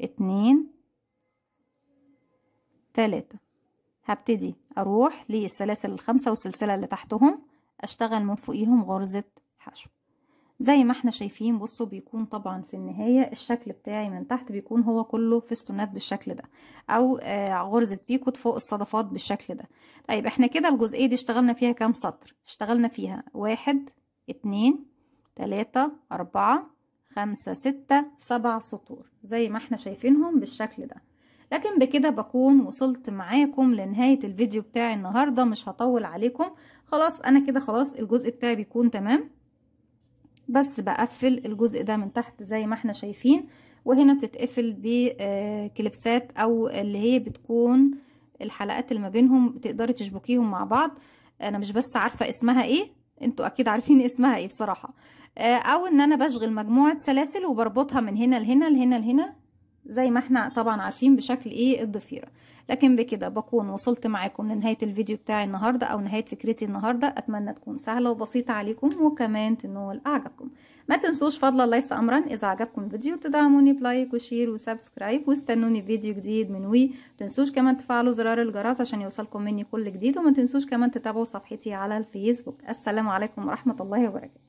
اتنين تلاتة هبتدي اروح للسلاسل الخمسة والسلسلة اللي تحتهم اشتغل من فوقيهم غرزة حشو زي ما احنا شايفين بصوا بيكون طبعا في النهاية الشكل بتاعي من تحت بيكون هو كله فستونات بالشكل ده او آه غرزة بيكوت فوق الصدفات بالشكل ده طيب احنا كده الجزئية دي اشتغلنا فيها كام سطر اشتغلنا فيها واحد اتنين تلاتة أربعة خمسة ستة سبع سطور زي ما احنا شايفينهم بالشكل ده لكن بكده بكون وصلت معاكم لنهاية الفيديو بتاعي النهاردة مش هطول عليكم خلاص انا كده خلاص الجزء بتاعي بيكون تمام بس بقفل الجزء ده من تحت زي ما احنا شايفين وهنا بتتقفل بكليبسات او اللي هي بتكون الحلقات اللي ما بينهم تقدري تشبكيهم مع بعض انا مش بس عارفه اسمها ايه انتوا اكيد عارفين اسمها ايه بصراحه آه، او ان انا بشغل مجموعه سلاسل وبربطها من هنا لهنا لهنا لهنا زي ما احنا طبعا عارفين بشكل ايه الضفيره لكن بكده بكون وصلت معاكم لنهاية الفيديو بتاعي النهاردة أو نهاية فكرتي النهاردة أتمنى تكون سهلة وبسيطة عليكم وكمان تنول أعجبكم ما تنسوش فضلا ليس أمرا إذا عجبكم الفيديو تدعموني بلايك وشير وسبسكرايب واستنوني فيديو جديد من وي تنسوش كمان تفعلوا زرار الجرس عشان يوصلكم مني كل جديد وما تنسوش كمان تتابعوا صفحتي على الفيسبوك السلام عليكم ورحمة الله وبركاته